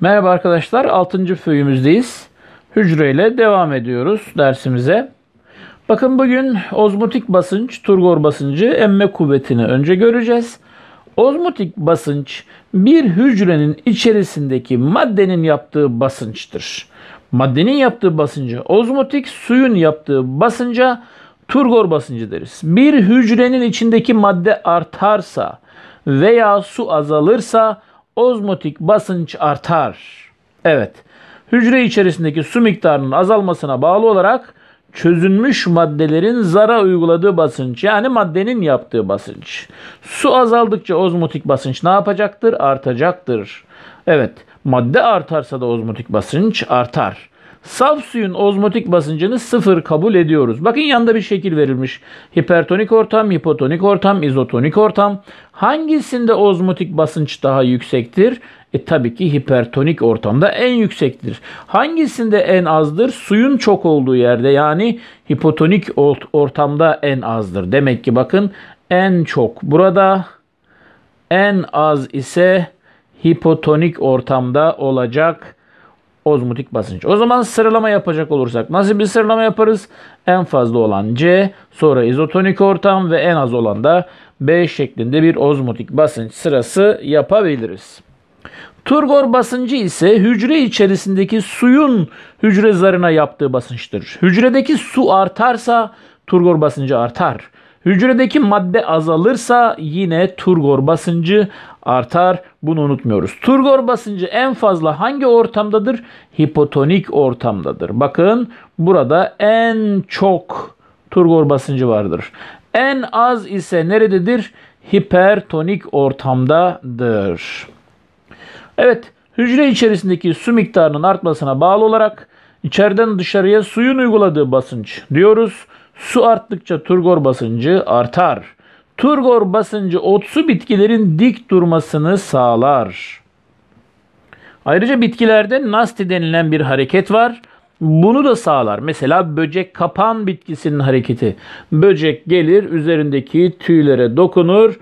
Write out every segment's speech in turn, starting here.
Merhaba arkadaşlar, 6. föyümüzdeyiz. Hücre ile devam ediyoruz dersimize. Bakın bugün ozmotik basınç, turgor basıncı, emme kuvvetini önce göreceğiz. Ozmotik basınç bir hücrenin içerisindeki maddenin yaptığı basınçtır. Maddenin yaptığı basınca ozmotik, suyun yaptığı basınca turgor basıncı deriz. Bir hücrenin içindeki madde artarsa veya su azalırsa ozmotik basınç artar. Evet, hücre içerisindeki su miktarının azalmasına bağlı olarak çözünmüş maddelerin zara uyguladığı basınç yani maddenin yaptığı basınç. Su azaldıkça ozmotik basınç ne yapacaktır? Artacaktır. Evet, madde artarsa da ozmotik basınç artar. Saf suyun ozmotik basıncını sıfır kabul ediyoruz. Bakın yanında bir şekil verilmiş. Hipertonik ortam, hipotonik ortam, izotonik ortam. Hangisinde ozmotik basınç daha yüksektir? E tabii ki hipertonik ortamda en yüksektir. Hangisinde en azdır? Suyun çok olduğu yerde yani hipotonik ortamda en azdır. Demek ki bakın en çok burada en az ise hipotonik ortamda olacak ozmotik basınç. O zaman sıralama yapacak olursak nasıl bir sıralama yaparız? En fazla olan C, sonra izotonik ortam ve en az olan da B şeklinde bir ozmotik basınç sırası yapabiliriz. Turgor basıncı ise hücre içerisindeki suyun hücre zarına yaptığı basınçtır. Hücredeki su artarsa turgor basıncı artar. Hücredeki madde azalırsa yine turgor basıncı artar. Bunu unutmuyoruz. Turgor basıncı en fazla hangi ortamdadır? Hipotonik ortamdadır. Bakın burada en çok turgor basıncı vardır. En az ise nerededir? Hipertonik ortamdadır. Evet, hücre içerisindeki su miktarının artmasına bağlı olarak içeriden dışarıya suyun uyguladığı basınç diyoruz. Su arttıkça turgor basıncı artar. Turgor basıncı otsu bitkilerin dik durmasını sağlar. Ayrıca bitkilerde nasti denilen bir hareket var. Bunu da sağlar. Mesela böcek kapan bitkisinin hareketi. Böcek gelir üzerindeki tüylere dokunur,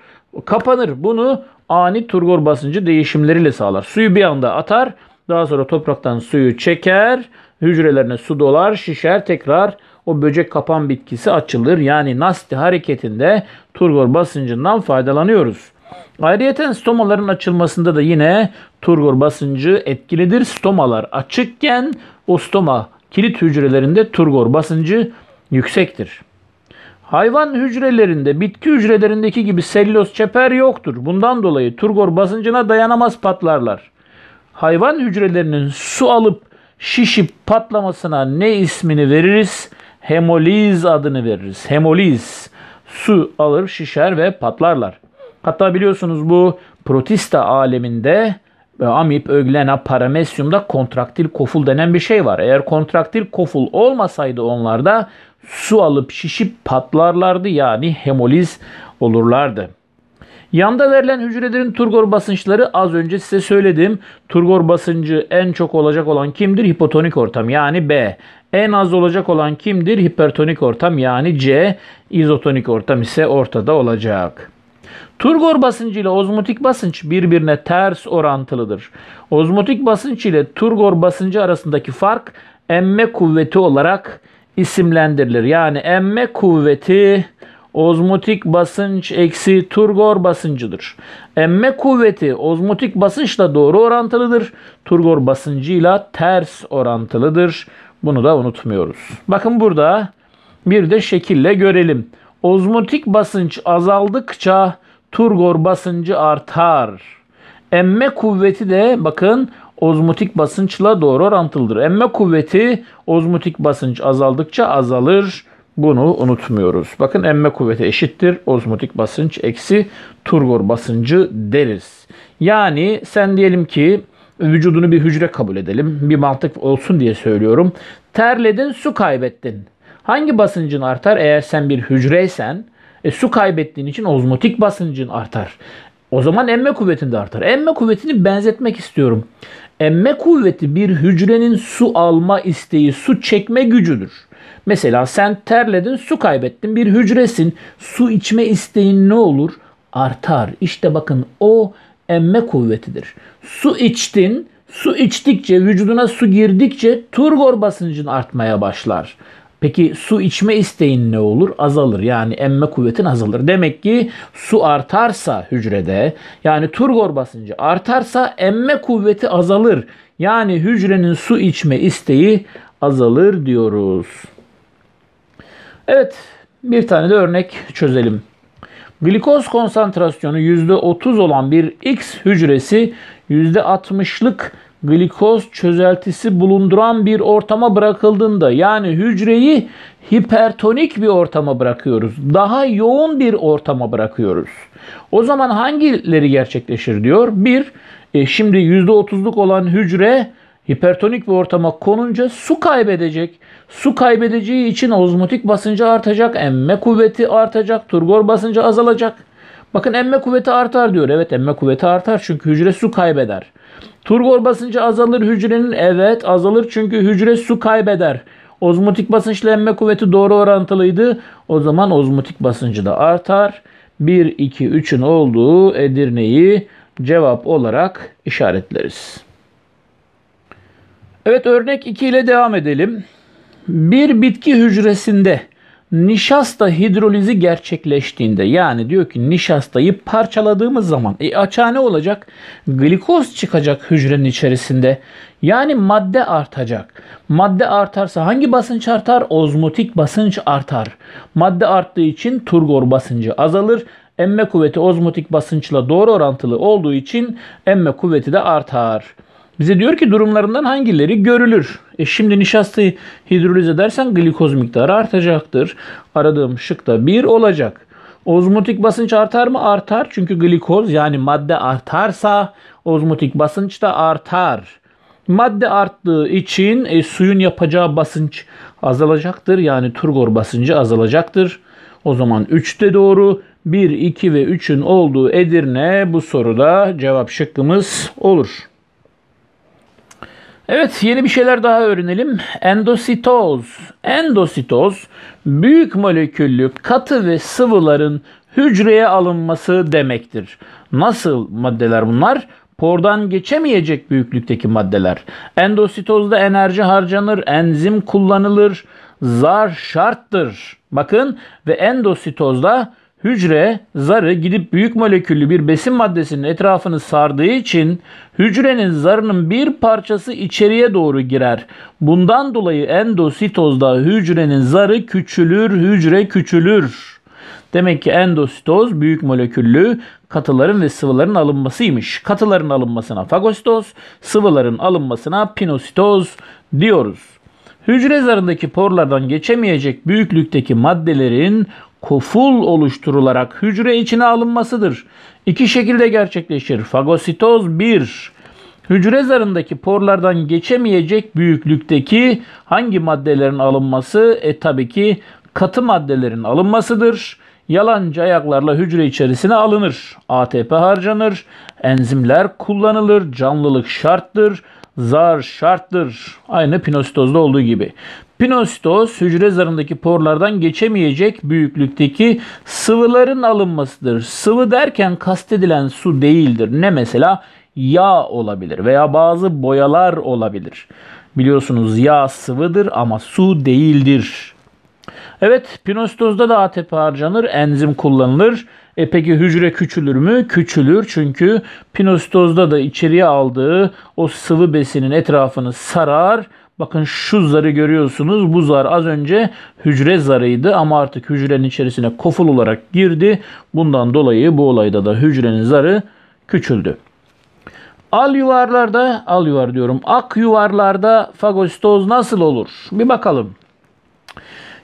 kapanır. Bunu ani turgor basıncı değişimleriyle sağlar. Suyu bir anda atar, daha sonra topraktan suyu çeker, hücrelerine su dolar, şişer, tekrar o böcek kapan bitkisi açılır. Yani nasti hareketinde turgor basıncından faydalanıyoruz. Ayrıyeten stomaların açılmasında da yine turgor basıncı etkilidir. Stomalar açıkken o stoma kilit hücrelerinde turgor basıncı yüksektir. Hayvan hücrelerinde bitki hücrelerindeki gibi selüloz çeper yoktur. Bundan dolayı turgor basıncına dayanamaz patlarlar. Hayvan hücrelerinin su alıp şişip patlamasına ne ismini veririz? hemoliz adını veririz. Hemoliz su alır, şişer ve patlarlar. Hatta biliyorsunuz bu protista aleminde e, amip, öglena, paramesyumda kontraktil koful denen bir şey var. Eğer kontraktil koful olmasaydı onlarda su alıp şişip patlarlardı yani hemoliz olurlardı. Yanda verilen hücrelerin turgor basınçları az önce size söyledim. Turgor basıncı en çok olacak olan kimdir? Hipotonik ortam yani B. En az olacak olan kimdir? Hipertonik ortam yani C. İzotonik ortam ise ortada olacak. Turgor basıncı ile ozmotik basınç birbirine ters orantılıdır. Ozmotik basınç ile turgor basıncı arasındaki fark emme kuvveti olarak isimlendirilir. Yani emme kuvveti Ozmotik basınç eksi turgor basıncıdır. Emme kuvveti ozmotik basınçla doğru orantılıdır. Turgor basıncıyla ters orantılıdır. Bunu da unutmuyoruz. Bakın burada bir de şekille görelim. Ozmotik basınç azaldıkça turgor basıncı artar. Emme kuvveti de bakın ozmotik basınçla doğru orantılıdır. Emme kuvveti ozmotik basınç azaldıkça azalır. Bunu unutmuyoruz. Bakın emme kuvveti eşittir. Ozmotik basınç eksi turgor basıncı deriz. Yani sen diyelim ki vücudunu bir hücre kabul edelim. Bir mantık olsun diye söylüyorum. Terledin, su kaybettin. Hangi basıncın artar? Eğer sen bir hücreysen e, su kaybettiğin için ozmotik basıncın artar. O zaman emme kuvvetin de artar. Emme kuvvetini benzetmek istiyorum. Emme kuvveti bir hücrenin su alma isteği, su çekme gücüdür. Mesela sen terledin, su kaybettin. Bir hücresin. Su içme isteğin ne olur? Artar. İşte bakın o emme kuvvetidir. Su içtin, su içtikçe, vücuduna su girdikçe turgor basıncın artmaya başlar. Peki su içme isteğin ne olur? Azalır. Yani emme kuvvetin azalır. Demek ki su artarsa hücrede yani turgor basıncı artarsa emme kuvveti azalır. Yani hücrenin su içme isteği azalır diyoruz. Evet bir tane de örnek çözelim. Glikoz konsantrasyonu %30 olan bir X hücresi %60'lık glikoz çözeltisi bulunduran bir ortama bırakıldığında yani hücreyi hipertonik bir ortama bırakıyoruz. Daha yoğun bir ortama bırakıyoruz. O zaman hangileri gerçekleşir diyor? Bir, e, şimdi %30'luk olan hücre hipertonik bir ortama konunca su kaybedecek. Su kaybedeceği için ozmotik basıncı artacak, emme kuvveti artacak, turgor basıncı azalacak. Bakın emme kuvveti artar diyor. Evet emme kuvveti artar çünkü hücre su kaybeder. Turgor basıncı azalır hücrenin. Evet azalır çünkü hücre su kaybeder. Ozmotik basınçla emme kuvveti doğru orantılıydı. O zaman ozmotik basıncı da artar. 1, 2, 3'ün olduğu Edirne'yi cevap olarak işaretleriz. Evet örnek 2 ile devam edelim. Bir bitki hücresinde nişasta hidrolizi gerçekleştiğinde yani diyor ki nişastayı parçaladığımız zaman e, açığa ne olacak? Glikoz çıkacak hücrenin içerisinde. Yani madde artacak. Madde artarsa hangi basınç artar? Ozmotik basınç artar. Madde arttığı için turgor basıncı azalır. Emme kuvveti ozmotik basınçla doğru orantılı olduğu için emme kuvveti de artar. Bize diyor ki durumlarından hangileri görülür? E şimdi nişastayı hidrolize edersen glikoz miktarı artacaktır. Aradığım şık da 1 olacak. Ozmotik basınç artar mı? Artar. Çünkü glikoz yani madde artarsa ozmotik basınç da artar. Madde arttığı için e, suyun yapacağı basınç azalacaktır. Yani turgor basıncı azalacaktır. O zaman 3 doğru. 1, 2 ve 3'ün olduğu Edirne bu soruda cevap şıkkımız olur. Evet yeni bir şeyler daha öğrenelim. Endositoz. Endositoz büyük moleküllü katı ve sıvıların hücreye alınması demektir. Nasıl maddeler bunlar? Pordan geçemeyecek büyüklükteki maddeler. Endositozda enerji harcanır, enzim kullanılır, zar şarttır. Bakın ve endositozda hücre zarı gidip büyük moleküllü bir besin maddesinin etrafını sardığı için hücrenin zarının bir parçası içeriye doğru girer. Bundan dolayı endositozda hücrenin zarı küçülür, hücre küçülür. Demek ki endositoz büyük moleküllü katıların ve sıvıların alınmasıymış. Katıların alınmasına fagositoz, sıvıların alınmasına pinositoz diyoruz. Hücre zarındaki porlardan geçemeyecek büyüklükteki maddelerin kuful oluşturularak hücre içine alınmasıdır. İki şekilde gerçekleşir. Fagositoz 1. Hücre zarındaki porlardan geçemeyecek büyüklükteki hangi maddelerin alınması? E tabii ki katı maddelerin alınmasıdır. Yalancı ayaklarla hücre içerisine alınır. ATP harcanır. Enzimler kullanılır. Canlılık şarttır. Zar şarttır. Aynı pinositozda olduğu gibi. Pinositoz hücre zarındaki porlardan geçemeyecek büyüklükteki sıvıların alınmasıdır. Sıvı derken kastedilen su değildir. Ne mesela? Yağ olabilir veya bazı boyalar olabilir. Biliyorsunuz yağ sıvıdır ama su değildir. Evet pinostozda da ATP harcanır, enzim kullanılır. E peki hücre küçülür mü? Küçülür çünkü pinostozda da içeriye aldığı o sıvı besinin etrafını sarar Bakın şu zarı görüyorsunuz. Bu zar az önce hücre zarıydı ama artık hücrenin içerisine koful olarak girdi. Bundan dolayı bu olayda da hücrenin zarı küçüldü. Al yuvarlarda, al yuvar diyorum. Ak yuvarlarda fagositoz nasıl olur? Bir bakalım.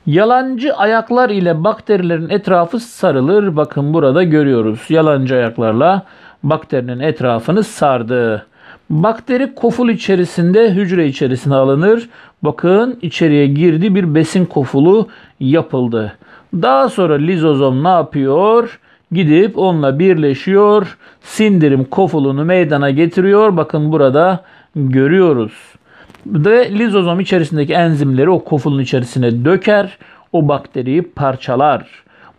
Yalancı ayaklar ile bakterilerin etrafı sarılır. Bakın burada görüyoruz. Yalancı ayaklarla bakterinin etrafını sardı. Bakteri koful içerisinde hücre içerisine alınır. Bakın içeriye girdi bir besin kofulu yapıldı. Daha sonra lizozom ne yapıyor? Gidip onunla birleşiyor. Sindirim kofulunu meydana getiriyor. Bakın burada görüyoruz. Ve lizozom içerisindeki enzimleri o kofulun içerisine döker. O bakteriyi parçalar.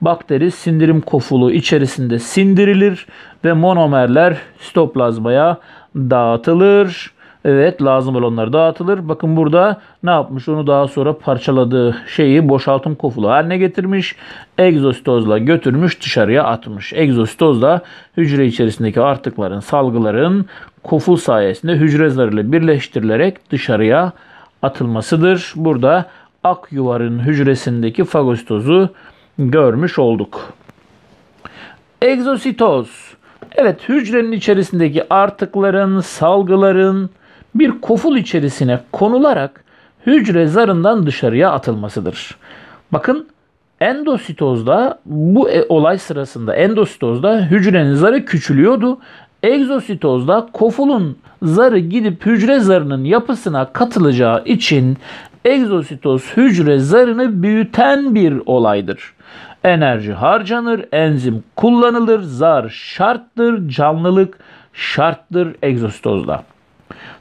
Bakteri sindirim kofulu içerisinde sindirilir ve monomerler sitoplazmaya dağıtılır. Evet lazım olanlar dağıtılır. Bakın burada ne yapmış? Onu daha sonra parçaladığı şeyi boşaltım kofulu haline getirmiş. Egzostozla götürmüş dışarıya atmış. Egzostoz hücre içerisindeki artıkların, salgıların koful sayesinde hücre zarıyla birleştirilerek dışarıya atılmasıdır. Burada ak yuvarın hücresindeki fagostozu görmüş olduk. Egzositoz Evet hücrenin içerisindeki artıkların, salgıların bir koful içerisine konularak hücre zarından dışarıya atılmasıdır. Bakın endositozda bu e, olay sırasında endositozda hücrenin zarı küçülüyordu. Egzositozda kofulun zarı gidip hücre zarının yapısına katılacağı için egzositoz hücre zarını büyüten bir olaydır enerji harcanır, enzim kullanılır, zar şarttır, canlılık şarttır egzostozda.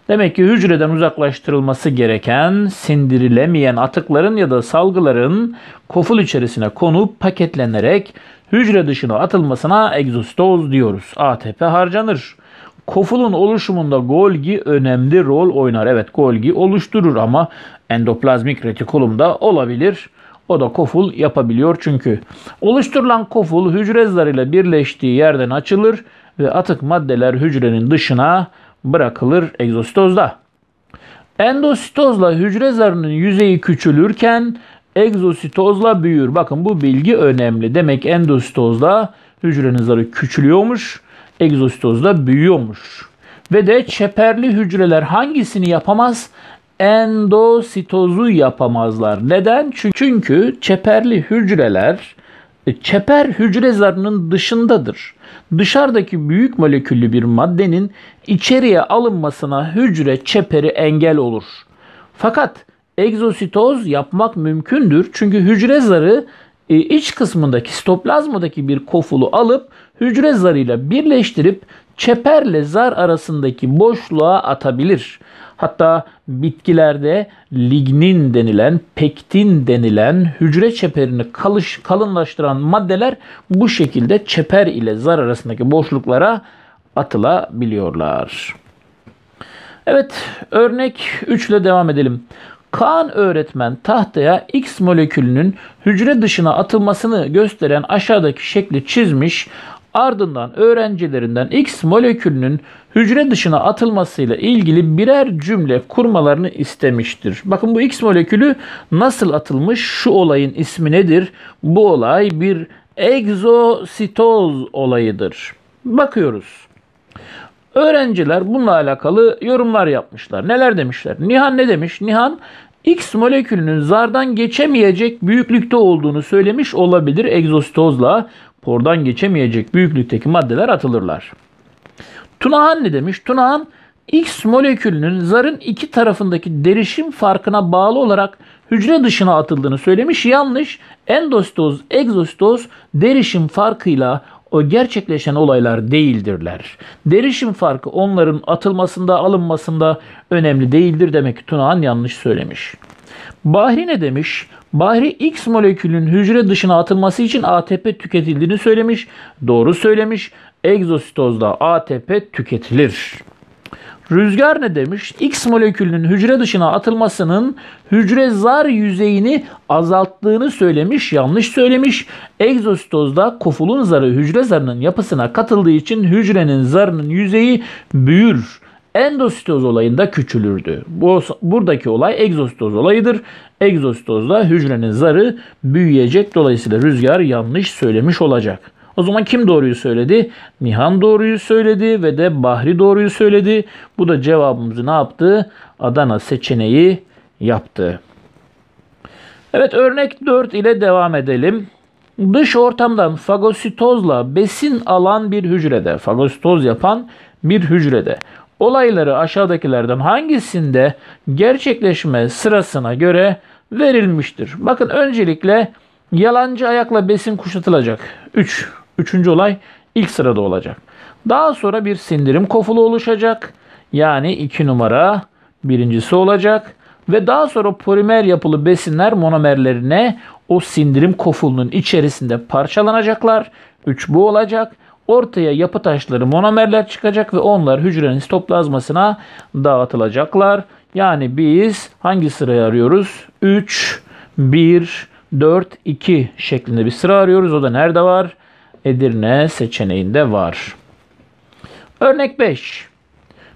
Demek ki hücreden uzaklaştırılması gereken sindirilemeyen atıkların ya da salgıların koful içerisine konup paketlenerek hücre dışına atılmasına egzostoz diyoruz. ATP harcanır. Kofulun oluşumunda Golgi önemli rol oynar. Evet Golgi oluşturur ama endoplazmik retikulumda olabilir. O da koful yapabiliyor çünkü. Oluşturulan koful hücre zarıyla birleştiği yerden açılır ve atık maddeler hücrenin dışına bırakılır egzostozda. Endositozla hücre zarının yüzeyi küçülürken egzositozla büyür. Bakın bu bilgi önemli. Demek endositozla hücrenin zarı küçülüyormuş, egzositozda büyüyormuş. Ve de çeperli hücreler hangisini yapamaz? endositozu yapamazlar. Neden? Çünkü çeperli hücreler e, çeper hücre zarının dışındadır. Dışarıdaki büyük moleküllü bir maddenin içeriye alınmasına hücre çeperi engel olur. Fakat egzositoz yapmak mümkündür. Çünkü hücre zarı e, iç kısmındaki stoplazmadaki bir kofulu alıp hücre zarıyla birleştirip çeperle zar arasındaki boşluğa atabilir. Hatta bitkilerde lignin denilen, pektin denilen hücre çeperini kalış, kalınlaştıran maddeler bu şekilde çeper ile zar arasındaki boşluklara atılabiliyorlar. Evet örnek 3 ile devam edelim. Kaan öğretmen tahtaya X molekülünün hücre dışına atılmasını gösteren aşağıdaki şekli çizmiş. Ardından öğrencilerinden X molekülünün hücre dışına atılmasıyla ilgili birer cümle kurmalarını istemiştir. Bakın bu X molekülü nasıl atılmış? Şu olayın ismi nedir? Bu olay bir egzositoz olayıdır. Bakıyoruz. Öğrenciler bununla alakalı yorumlar yapmışlar. Neler demişler? Nihan ne demiş? Nihan X molekülünün zardan geçemeyecek büyüklükte olduğunu söylemiş olabilir egzostozla. Oradan geçemeyecek büyüklükteki maddeler atılırlar. Tunahan ne demiş? Tunahan X molekülünün zarın iki tarafındaki derişim farkına bağlı olarak hücre dışına atıldığını söylemiş. Yanlış. Endostoz, egzostoz derişim farkıyla o gerçekleşen olaylar değildirler. Derişim farkı onların atılmasında, alınmasında önemli değildir demek ki Tunahan yanlış söylemiş. Bahri ne demiş? Bahri X molekülünün hücre dışına atılması için ATP tüketildiğini söylemiş. Doğru söylemiş. Egzositozda ATP tüketilir. Rüzgar ne demiş? X molekülünün hücre dışına atılmasının hücre zar yüzeyini azalttığını söylemiş. Yanlış söylemiş. Egzositozda kofulun zarı hücre zarının yapısına katıldığı için hücrenin zarının yüzeyi büyür endositoz olayında küçülürdü. Bu, buradaki olay egzositoz olayıdır. Egzositozda hücrenin zarı büyüyecek. Dolayısıyla rüzgar yanlış söylemiş olacak. O zaman kim doğruyu söyledi? Nihan doğruyu söyledi ve de Bahri doğruyu söyledi. Bu da cevabımızı ne yaptı? Adana seçeneği yaptı. Evet örnek 4 ile devam edelim. Dış ortamdan fagositozla besin alan bir hücrede, fagositoz yapan bir hücrede olayları aşağıdakilerden hangisinde gerçekleşme sırasına göre verilmiştir? Bakın öncelikle yalancı ayakla besin kuşatılacak. 3. Üç, üçüncü olay ilk sırada olacak. Daha sonra bir sindirim kofulu oluşacak. Yani 2 numara birincisi olacak. Ve daha sonra polimer yapılı besinler monomerlerine o sindirim kofulunun içerisinde parçalanacaklar. 3 bu olacak. Ortaya yapı taşları monomerler çıkacak ve onlar hücrenin sitoplazmasına dağıtılacaklar. Yani biz hangi sırayı arıyoruz? 3, 1, 4, 2 şeklinde bir sıra arıyoruz. O da nerede var? Edirne seçeneğinde var. Örnek 5.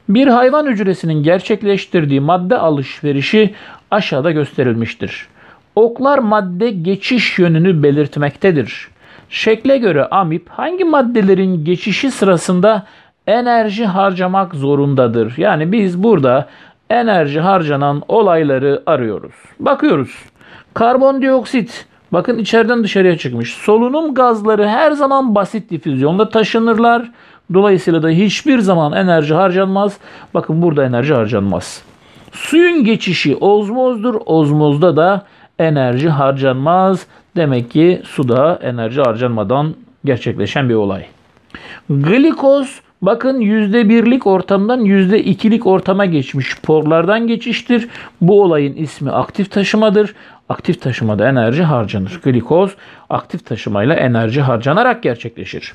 Bir hayvan hücresinin gerçekleştirdiği madde alışverişi aşağıda gösterilmiştir. Oklar madde geçiş yönünü belirtmektedir. Şekle göre amip hangi maddelerin geçişi sırasında enerji harcamak zorundadır? Yani biz burada enerji harcanan olayları arıyoruz. Bakıyoruz. Karbondioksit bakın içeriden dışarıya çıkmış. Solunum gazları her zaman basit difüzyonda taşınırlar. Dolayısıyla da hiçbir zaman enerji harcanmaz. Bakın burada enerji harcanmaz. Suyun geçişi ozmozdur. Ozmozda da enerji harcanmaz. Demek ki suda enerji harcanmadan gerçekleşen bir olay. Glikoz bakın %1'lik ortamdan %2'lik ortama geçmiş porlardan geçiştir. Bu olayın ismi aktif taşımadır. Aktif taşımada enerji harcanır. Glikoz aktif taşımayla enerji harcanarak gerçekleşir.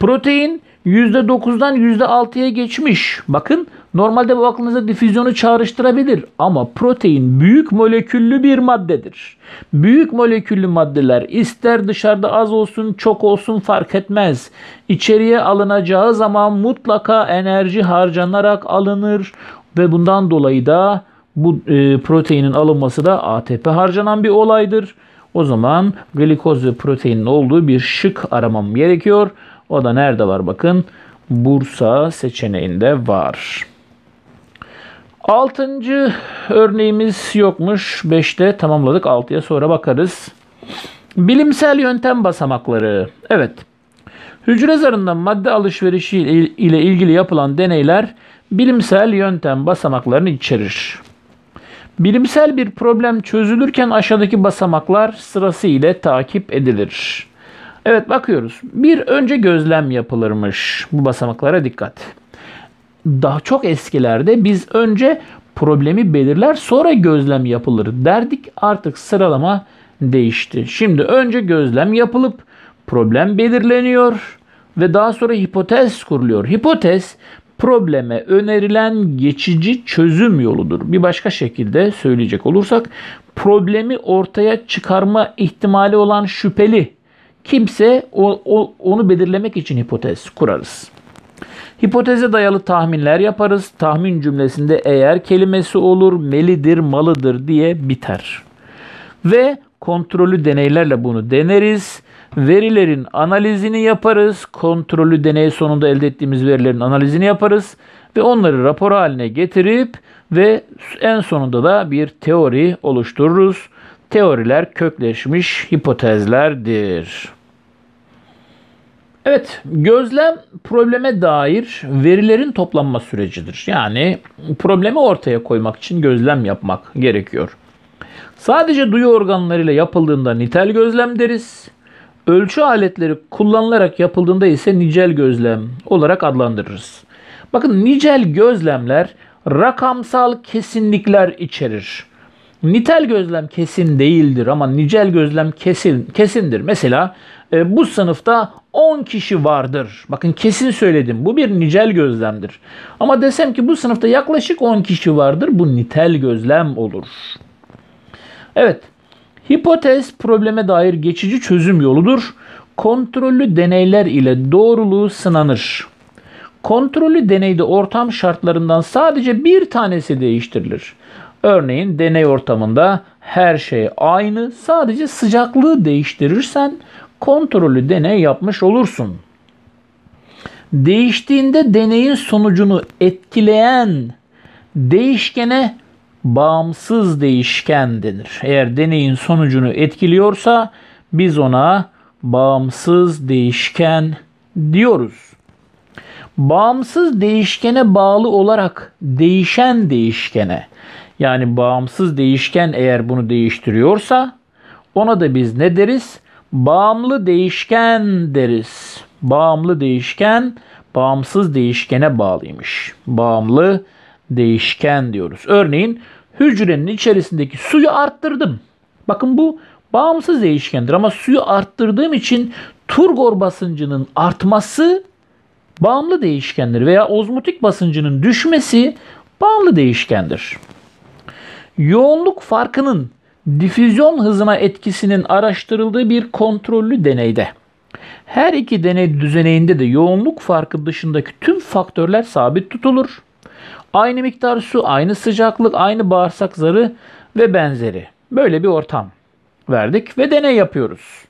Protein %9'dan %6'ya geçmiş. Bakın Normalde bu aklınıza difüzyonu çağrıştırabilir ama protein büyük moleküllü bir maddedir. Büyük moleküllü maddeler ister dışarıda az olsun çok olsun fark etmez. İçeriye alınacağı zaman mutlaka enerji harcanarak alınır ve bundan dolayı da bu e, proteinin alınması da ATP harcanan bir olaydır. O zaman glikoz ve proteinin olduğu bir şık aramam gerekiyor. O da nerede var bakın. Bursa seçeneğinde var. Altıncı örneğimiz yokmuş. Beşte tamamladık. Altıya sonra bakarız. Bilimsel yöntem basamakları. Evet. Hücre zarından madde alışverişi ile ilgili yapılan deneyler bilimsel yöntem basamaklarını içerir. Bilimsel bir problem çözülürken aşağıdaki basamaklar sırası ile takip edilir. Evet bakıyoruz. Bir önce gözlem yapılırmış. Bu basamaklara dikkat daha çok eskilerde biz önce problemi belirler sonra gözlem yapılır derdik. Artık sıralama değişti. Şimdi önce gözlem yapılıp problem belirleniyor ve daha sonra hipotez kuruluyor. Hipotez probleme önerilen geçici çözüm yoludur. Bir başka şekilde söyleyecek olursak problemi ortaya çıkarma ihtimali olan şüpheli kimse o, o, onu belirlemek için hipotez kurarız. Hipoteze dayalı tahminler yaparız. Tahmin cümlesinde eğer kelimesi olur, melidir, malıdır diye biter. Ve kontrollü deneylerle bunu deneriz. Verilerin analizini yaparız. Kontrollü deney sonunda elde ettiğimiz verilerin analizini yaparız ve onları rapor haline getirip ve en sonunda da bir teori oluştururuz. Teoriler kökleşmiş hipotezlerdir. Evet, gözlem probleme dair verilerin toplanma sürecidir. Yani problemi ortaya koymak için gözlem yapmak gerekiyor. Sadece duyu organlarıyla yapıldığında nitel gözlem deriz. Ölçü aletleri kullanılarak yapıldığında ise nicel gözlem olarak adlandırırız. Bakın nicel gözlemler rakamsal kesinlikler içerir. Nitel gözlem kesin değildir ama nicel gözlem kesin kesindir. Mesela e, bu sınıfta 10 kişi vardır. Bakın kesin söyledim. Bu bir nicel gözlemdir. Ama desem ki bu sınıfta yaklaşık 10 kişi vardır. Bu nitel gözlem olur. Evet. Hipotez probleme dair geçici çözüm yoludur. Kontrollü deneyler ile doğruluğu sınanır. Kontrollü deneyde ortam şartlarından sadece bir tanesi değiştirilir. Örneğin deney ortamında her şey aynı, sadece sıcaklığı değiştirirsen Kontrolü deney yapmış olursun. Değiştiğinde deneyin sonucunu etkileyen değişkene bağımsız değişken denir. Eğer deneyin sonucunu etkiliyorsa biz ona bağımsız değişken diyoruz. Bağımsız değişkene bağlı olarak değişen değişkene yani bağımsız değişken eğer bunu değiştiriyorsa ona da biz ne deriz? bağımlı değişken deriz. Bağımlı değişken bağımsız değişkene bağlıymış. Bağımlı değişken diyoruz. Örneğin hücrenin içerisindeki suyu arttırdım. Bakın bu bağımsız değişkendir ama suyu arttırdığım için turgor basıncının artması bağımlı değişkendir veya ozmotik basıncının düşmesi bağımlı değişkendir. Yoğunluk farkının difüzyon hızına etkisinin araştırıldığı bir kontrollü deneyde her iki deney düzeneğinde de yoğunluk farkı dışındaki tüm faktörler sabit tutulur. Aynı miktar su, aynı sıcaklık, aynı bağırsak zarı ve benzeri. Böyle bir ortam verdik ve deney yapıyoruz.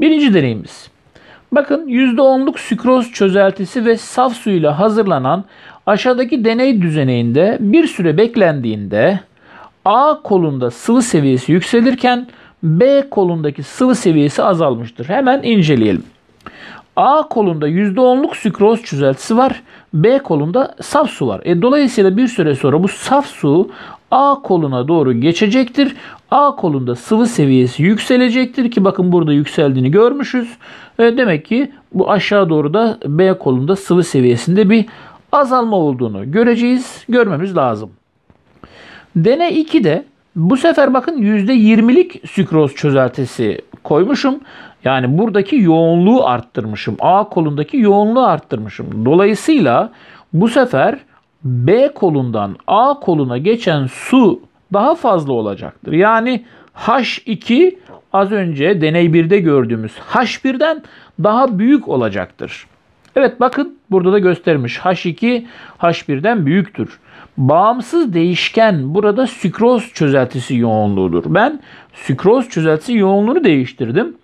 Birinci deneyimiz. Bakın %10'luk sükroz çözeltisi ve saf suyla hazırlanan aşağıdaki deney düzeneğinde bir süre beklendiğinde A kolunda sıvı seviyesi yükselirken B kolundaki sıvı seviyesi azalmıştır. Hemen inceleyelim. A kolunda %10'luk sükroz çözeltisi var. B kolunda saf su var. E, dolayısıyla bir süre sonra bu saf su A koluna doğru geçecektir. A kolunda sıvı seviyesi yükselecektir ki bakın burada yükseldiğini görmüşüz. E, demek ki bu aşağı doğru da B kolunda sıvı seviyesinde bir azalma olduğunu göreceğiz. Görmemiz lazım. Deney 2'de bu sefer bakın %20'lik sükroz çözeltesi koymuşum. Yani buradaki yoğunluğu arttırmışım. A kolundaki yoğunluğu arttırmışım. Dolayısıyla bu sefer B kolundan A koluna geçen su daha fazla olacaktır. Yani H2 az önce deney 1'de gördüğümüz H1'den daha büyük olacaktır. Evet bakın burada da göstermiş. H2 H1'den büyüktür. Bağımsız değişken burada sükroz çözeltisi yoğunluğudur. Ben sükroz çözeltisi yoğunluğunu değiştirdim.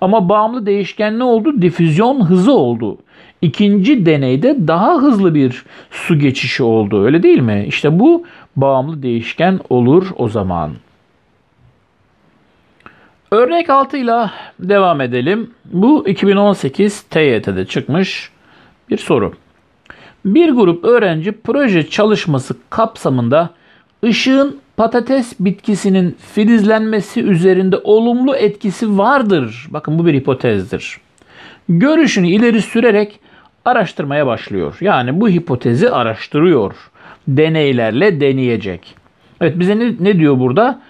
Ama bağımlı değişken ne oldu? Difüzyon hızı oldu. İkinci deneyde daha hızlı bir su geçişi oldu. Öyle değil mi? İşte bu bağımlı değişken olur o zaman. Örnek 6 ile devam edelim. Bu 2018 TYT'de çıkmış bir soru. Bir grup öğrenci proje çalışması kapsamında ışığın patates bitkisinin filizlenmesi üzerinde olumlu etkisi vardır. Bakın bu bir hipotezdir. Görüşünü ileri sürerek araştırmaya başlıyor. Yani bu hipotezi araştırıyor. Deneylerle deneyecek. Evet bize ne, ne diyor burada?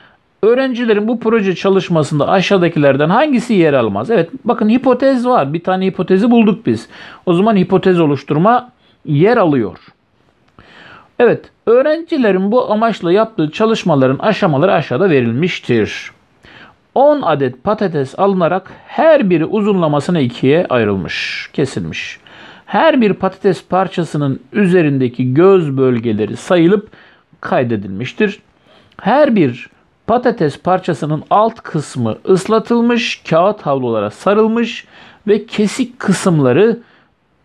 Öğrencilerin bu proje çalışmasında aşağıdakilerden hangisi yer almaz? Evet bakın hipotez var. Bir tane hipotezi bulduk biz. O zaman hipotez oluşturma yer alıyor. Evet, öğrencilerin bu amaçla yaptığı çalışmaların aşamaları aşağıda verilmiştir. 10 adet patates alınarak her biri uzunlamasına ikiye ayrılmış, kesilmiş. Her bir patates parçasının üzerindeki göz bölgeleri sayılıp kaydedilmiştir. Her bir patates parçasının alt kısmı ıslatılmış, kağıt havlulara sarılmış ve kesik kısımları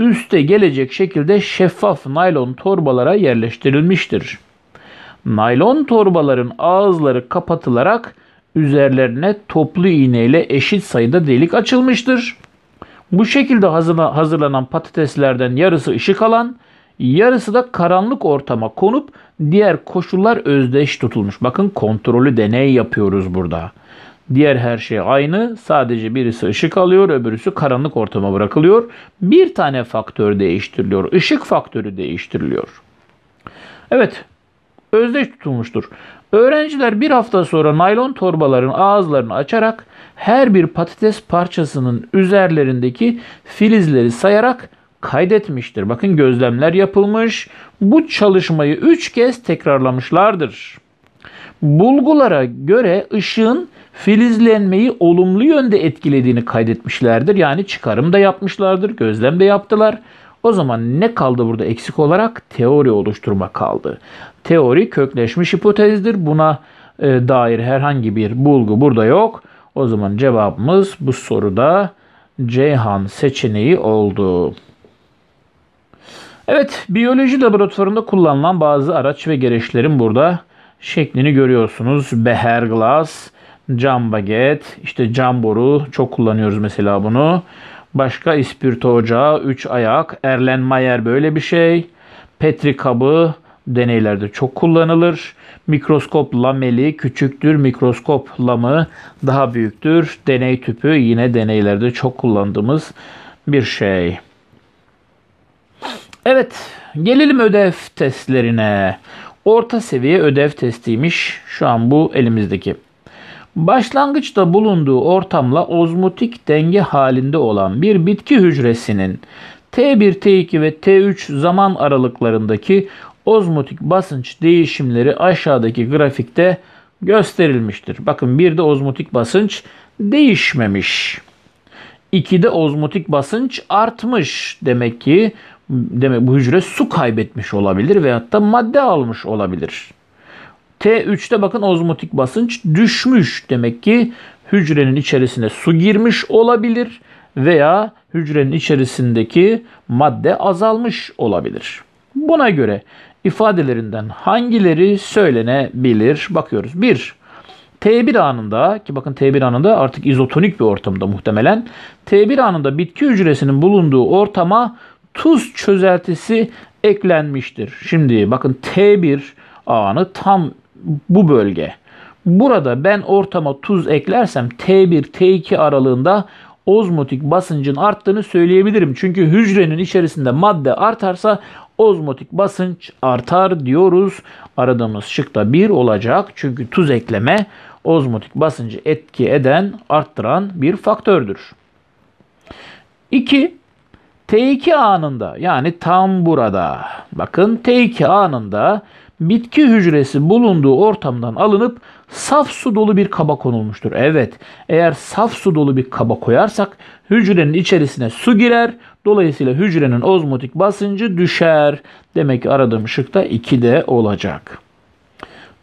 üste gelecek şekilde şeffaf naylon torbalara yerleştirilmiştir. Naylon torbaların ağızları kapatılarak üzerlerine toplu iğneyle eşit sayıda delik açılmıştır. Bu şekilde hazırlanan patateslerden yarısı ışık alan, yarısı da karanlık ortama konup diğer koşullar özdeş tutulmuş. Bakın kontrolü deney yapıyoruz burada. Diğer her şey aynı. Sadece birisi ışık alıyor, öbürüsü karanlık ortama bırakılıyor. Bir tane faktör değiştiriliyor. Işık faktörü değiştiriliyor. Evet, özdeş tutulmuştur. Öğrenciler bir hafta sonra naylon torbaların ağızlarını açarak her bir patates parçasının üzerlerindeki filizleri sayarak kaydetmiştir. Bakın gözlemler yapılmış. Bu çalışmayı 3 kez tekrarlamışlardır. Bulgulara göre ışığın filizlenmeyi olumlu yönde etkilediğini kaydetmişlerdir. Yani çıkarım da yapmışlardır, gözlem de yaptılar. O zaman ne kaldı burada eksik olarak? Teori oluşturma kaldı. Teori kökleşmiş hipotezdir. Buna e, dair herhangi bir bulgu burada yok. O zaman cevabımız bu soruda Ceyhan seçeneği oldu. Evet, biyoloji laboratuvarında kullanılan bazı araç ve gereçlerin burada şeklini görüyorsunuz. Beher glass, cam baget, işte cam boru çok kullanıyoruz mesela bunu. Başka ispirto ocağı, 3 ayak, Erlen Mayer böyle bir şey. Petri kabı deneylerde çok kullanılır. Mikroskop lameli küçüktür, mikroskop lamı daha büyüktür. Deney tüpü yine deneylerde çok kullandığımız bir şey. Evet, gelelim ödev testlerine. Orta seviye ödev testiymiş şu an bu elimizdeki. Başlangıçta bulunduğu ortamla ozmotik denge halinde olan bir bitki hücresinin T1, T2 ve T3 zaman aralıklarındaki ozmotik basınç değişimleri aşağıdaki grafikte gösterilmiştir. Bakın bir ozmotik basınç değişmemiş. 2'de ozmotik basınç artmış. Demek ki demek bu hücre su kaybetmiş olabilir veyahut da madde almış olabilir. T3'te bakın ozmotik basınç düşmüş. Demek ki hücrenin içerisine su girmiş olabilir veya hücrenin içerisindeki madde azalmış olabilir. Buna göre ifadelerinden hangileri söylenebilir? Bakıyoruz. 1. T1 anında ki bakın T1 anında artık izotonik bir ortamda muhtemelen T1 anında bitki hücresinin bulunduğu ortama tuz çözeltisi eklenmiştir. Şimdi bakın T1 anı tam bu bölge. Burada ben ortama tuz eklersem T1 T2 aralığında ozmotik basıncın arttığını söyleyebilirim. Çünkü hücrenin içerisinde madde artarsa ozmotik basınç artar diyoruz. Aradığımız şıkta 1 olacak. Çünkü tuz ekleme ozmotik basıncı etki eden, arttıran bir faktördür. 2. T2 anında yani tam burada. Bakın T2 anında bitki hücresi bulunduğu ortamdan alınıp saf su dolu bir kaba konulmuştur. Evet, eğer saf su dolu bir kaba koyarsak hücrenin içerisine su girer. Dolayısıyla hücrenin ozmotik basıncı düşer. Demek ki aradığım şıkta 2 de olacak.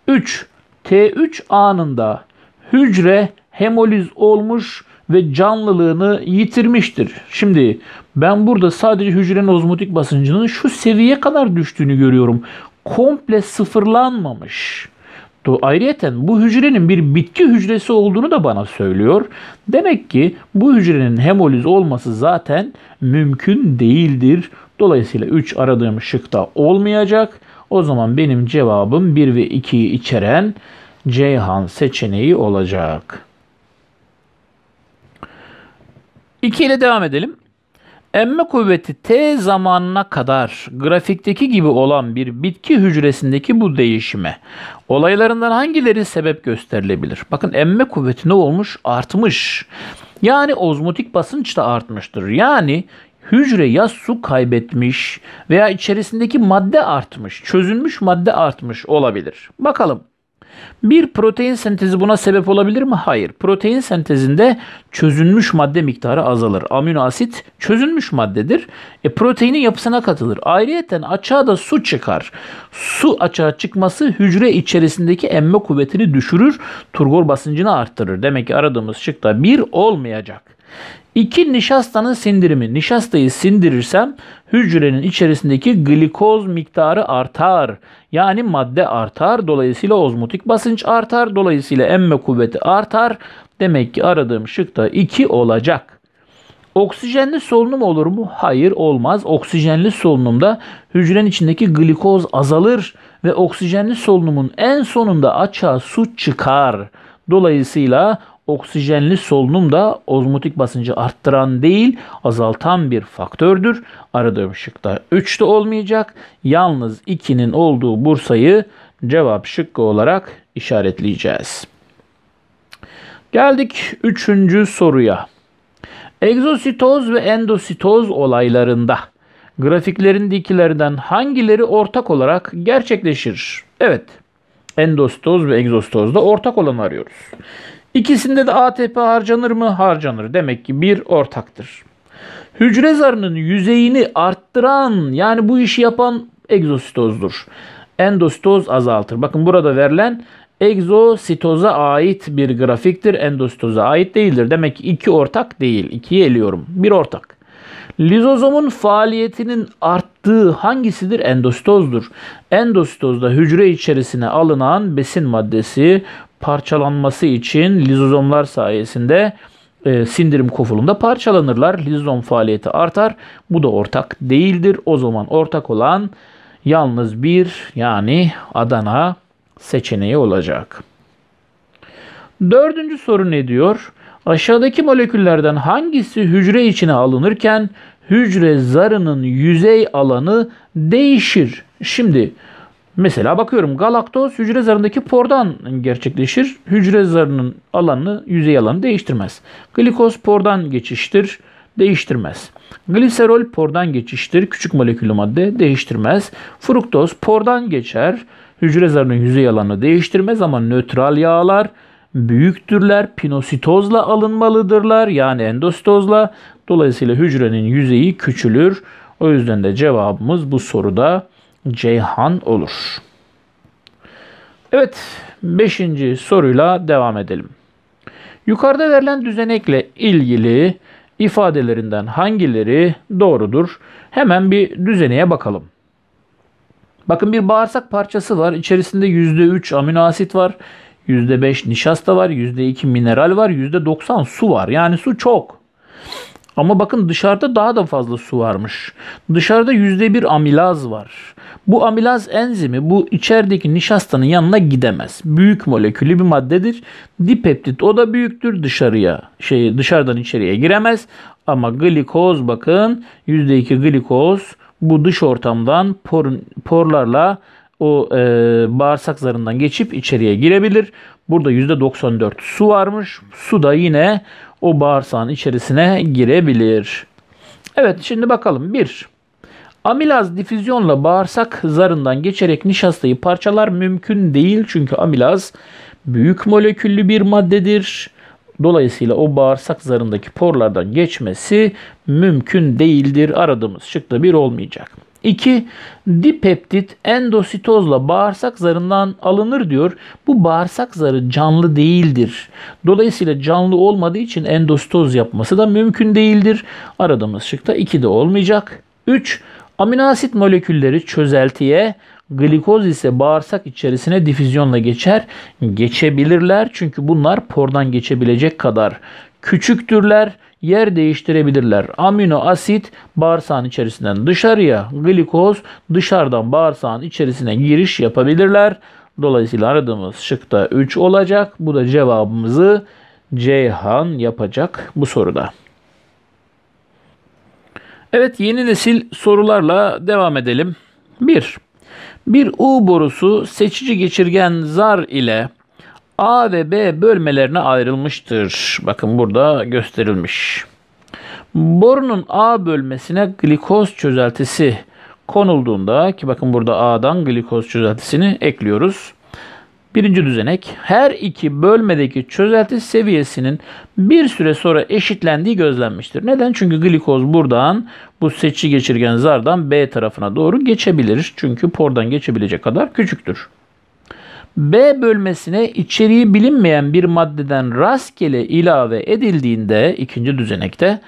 3. T3 anında hücre hemoliz olmuş ve canlılığını yitirmiştir. Şimdi ben burada sadece hücrenin ozmotik basıncının şu seviyeye kadar düştüğünü görüyorum komple sıfırlanmamış. Ayrıyeten bu hücrenin bir bitki hücresi olduğunu da bana söylüyor. Demek ki bu hücrenin hemoliz olması zaten mümkün değildir. Dolayısıyla 3 aradığım şıkta olmayacak. O zaman benim cevabım 1 ve 2'yi içeren Ceyhan seçeneği olacak. 2 ile devam edelim. Emme kuvveti t zamanına kadar grafikteki gibi olan bir bitki hücresindeki bu değişime olaylarından hangileri sebep gösterilebilir? Bakın emme kuvveti ne olmuş? Artmış. Yani ozmotik basınç da artmıştır. Yani hücre ya su kaybetmiş veya içerisindeki madde artmış, çözülmüş madde artmış olabilir. Bakalım. Bir protein sentezi buna sebep olabilir mi? Hayır. Protein sentezinde çözünmüş madde miktarı azalır. Amino asit çözünmüş maddedir. E, proteinin yapısına katılır. Ayrıyeten açığa da su çıkar. Su açığa çıkması hücre içerisindeki emme kuvvetini düşürür. Turgor basıncını arttırır. Demek ki aradığımız şık bir olmayacak. İki nişastanın sindirimi. Nişastayı sindirirsem hücrenin içerisindeki glikoz miktarı artar. Yani madde artar. Dolayısıyla ozmotik basınç artar. Dolayısıyla emme kuvveti artar. Demek ki aradığım şık da 2 olacak. Oksijenli solunum olur mu? Hayır olmaz. Oksijenli solunumda hücrenin içindeki glikoz azalır ve oksijenli solunumun en sonunda açığa su çıkar. Dolayısıyla oksijenli solunum da ozmotik basıncı arttıran değil azaltan bir faktördür. Aradığım 3 de olmayacak. Yalnız 2'nin olduğu Bursa'yı cevap şıkkı olarak işaretleyeceğiz. Geldik 3. soruya. Egzositoz ve endositoz olaylarında grafiklerindekilerden hangileri ortak olarak gerçekleşir? Evet, endositoz ve egzositozda ortak olanı arıyoruz. İkisinde de ATP harcanır mı? Harcanır. Demek ki bir ortaktır. Hücre zarının yüzeyini arttıran yani bu işi yapan egzositozdur. Endositoz azaltır. Bakın burada verilen egzositoza ait bir grafiktir. Endositoza ait değildir. Demek ki iki ortak değil. İkiye eliyorum. Bir ortak. Lizozomun faaliyetinin arttığı hangisidir? Endositozdur. Endositozda hücre içerisine alınan besin maddesi parçalanması için lizozomlar sayesinde e, sindirim kofulunda parçalanırlar. Lizozom faaliyeti artar. Bu da ortak değildir. O zaman ortak olan yalnız bir yani Adana seçeneği olacak. Dördüncü soru ne diyor? Aşağıdaki moleküllerden hangisi hücre içine alınırken hücre zarının yüzey alanı değişir? Şimdi Mesela bakıyorum galaktoz hücre zarındaki pordan gerçekleşir. Hücre zarının alanını, yüzey alanı değiştirmez. Glikoz pordan geçiştir, değiştirmez. Gliserol pordan geçiştir, küçük moleküllü madde değiştirmez. Fruktoz pordan geçer, hücre zarının yüzey alanını değiştirmez ama nötral yağlar büyüktürler, pinositozla alınmalıdırlar yani endositozla. Dolayısıyla hücrenin yüzeyi küçülür. O yüzden de cevabımız bu soruda Ceyhan olur. Evet, beşinci soruyla devam edelim. Yukarıda verilen düzenekle ilgili ifadelerinden hangileri doğrudur? Hemen bir düzeneye bakalım. Bakın bir bağırsak parçası var. İçerisinde %3 amino asit var. %5 nişasta var. %2 mineral var. %90 su var. Yani su çok. Ama bakın dışarıda daha da fazla su varmış. Dışarıda %1 amilaz var. Bu amilaz enzimi bu içerideki nişastanın yanına gidemez. Büyük molekülü bir maddedir. Dipeptit o da büyüktür dışarıya. Şey dışarıdan içeriye giremez. Ama glikoz bakın %2 glikoz bu dış ortamdan por, porlarla o e, bağırsak zarından geçip içeriye girebilir. Burada %94 su varmış. Su da yine o bağırsağın içerisine girebilir. Evet şimdi bakalım. 1. Amilaz difüzyonla bağırsak zarından geçerek nişastayı parçalar mümkün değil. Çünkü amilaz büyük moleküllü bir maddedir. Dolayısıyla o bağırsak zarındaki porlardan geçmesi mümkün değildir. Aradığımız şıkta bir olmayacak. 2. Dipeptit endositozla bağırsak zarından alınır diyor. Bu bağırsak zarı canlı değildir. Dolayısıyla canlı olmadığı için endositoz yapması da mümkün değildir. Aradığımız şıkta 2 de olmayacak. 3. aminasit molekülleri çözeltiye, glikoz ise bağırsak içerisine difüzyonla geçer. Geçebilirler çünkü bunlar pordan geçebilecek kadar küçüktürler yer değiştirebilirler. Amino asit bağırsağın içerisinden dışarıya, glikoz dışarıdan bağırsağın içerisine giriş yapabilirler. Dolayısıyla aradığımız şıkta 3 olacak. Bu da cevabımızı Ceyhan yapacak bu soruda. Evet yeni nesil sorularla devam edelim. 1. Bir U borusu seçici geçirgen zar ile A ve B bölmelerine ayrılmıştır. Bakın burada gösterilmiş. Borunun A bölmesine glikoz çözeltisi konulduğunda ki bakın burada A'dan glikoz çözeltisini ekliyoruz. Birinci düzenek her iki bölmedeki çözelti seviyesinin bir süre sonra eşitlendiği gözlenmiştir. Neden? Çünkü glikoz buradan bu seçici geçirgen zardan B tarafına doğru geçebilir. Çünkü pordan geçebilecek kadar küçüktür. B bölmesine içeriği bilinmeyen bir maddeden rastgele ilave edildiğinde ikinci düzenekte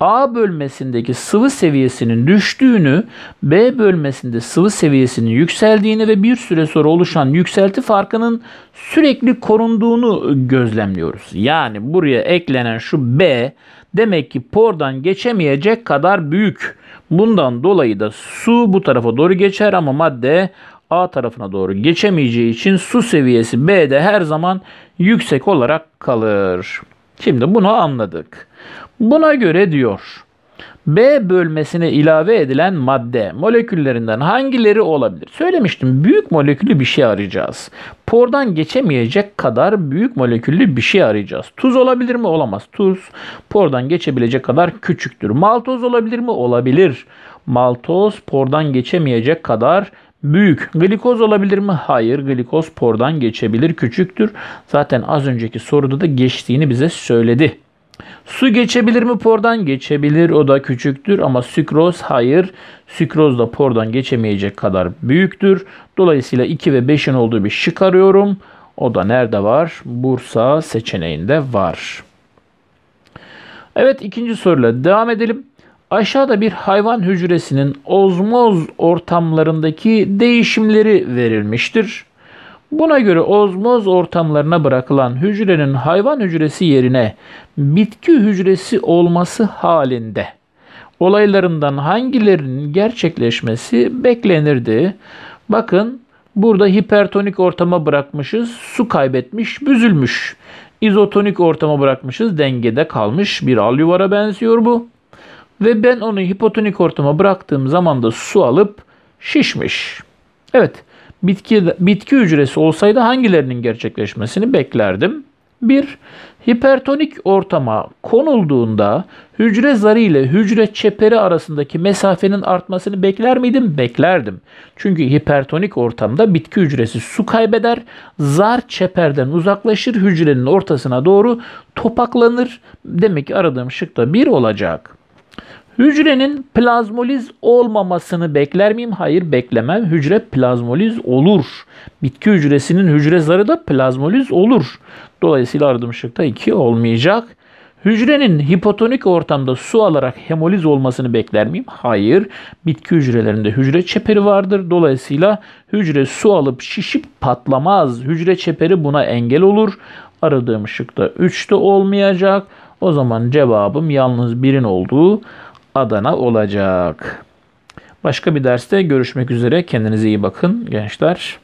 A bölmesindeki sıvı seviyesinin düştüğünü, B bölmesinde sıvı seviyesinin yükseldiğini ve bir süre sonra oluşan yükselti farkının sürekli korunduğunu gözlemliyoruz. Yani buraya eklenen şu B demek ki pordan geçemeyecek kadar büyük. Bundan dolayı da su bu tarafa doğru geçer ama madde A tarafına doğru geçemeyeceği için su seviyesi B'de her zaman yüksek olarak kalır. Şimdi bunu anladık. Buna göre diyor. B bölmesine ilave edilen madde moleküllerinden hangileri olabilir? Söylemiştim büyük moleküllü bir şey arayacağız. Pordan geçemeyecek kadar büyük moleküllü bir şey arayacağız. Tuz olabilir mi? Olamaz. Tuz pordan geçebilecek kadar küçüktür. Maltoz olabilir mi? Olabilir. Maltoz pordan geçemeyecek kadar Büyük. Glikoz olabilir mi? Hayır. Glikoz pordan geçebilir. Küçüktür. Zaten az önceki soruda da geçtiğini bize söyledi. Su geçebilir mi pordan? Geçebilir. O da küçüktür ama sükroz hayır. Sükroz da pordan geçemeyecek kadar büyüktür. Dolayısıyla 2 ve 5'in olduğu bir şık arıyorum. O da nerede var? Bursa seçeneğinde var. Evet ikinci soruyla devam edelim. Aşağıda bir hayvan hücresinin ozmoz ortamlarındaki değişimleri verilmiştir. Buna göre ozmoz ortamlarına bırakılan hücrenin hayvan hücresi yerine bitki hücresi olması halinde olaylarından hangilerinin gerçekleşmesi beklenirdi? Bakın burada hipertonik ortama bırakmışız, su kaybetmiş, büzülmüş. İzotonik ortama bırakmışız, dengede kalmış. Bir al yuvara benziyor bu. Ve ben onu hipotonik ortama bıraktığım zaman da su alıp şişmiş. Evet bitki, bitki hücresi olsaydı hangilerinin gerçekleşmesini beklerdim? 1. Hipertonik ortama konulduğunda hücre zarı ile hücre çeperi arasındaki mesafenin artmasını bekler miydim? Beklerdim. Çünkü hipertonik ortamda bitki hücresi su kaybeder, zar çeperden uzaklaşır, hücrenin ortasına doğru topaklanır. Demek ki aradığım şık da 1 olacak. Hücrenin plazmoliz olmamasını bekler miyim? Hayır beklemem. Hücre plazmoliz olur. Bitki hücresinin hücre zarı da plazmoliz olur. Dolayısıyla ardımışıkta 2 olmayacak. Hücrenin hipotonik ortamda su alarak hemoliz olmasını bekler miyim? Hayır. Bitki hücrelerinde hücre çeperi vardır. Dolayısıyla hücre su alıp şişip patlamaz. Hücre çeperi buna engel olur. Aradığım şıkta 3 de olmayacak. O zaman cevabım yalnız birin olduğu Adana olacak. Başka bir derste görüşmek üzere. Kendinize iyi bakın gençler.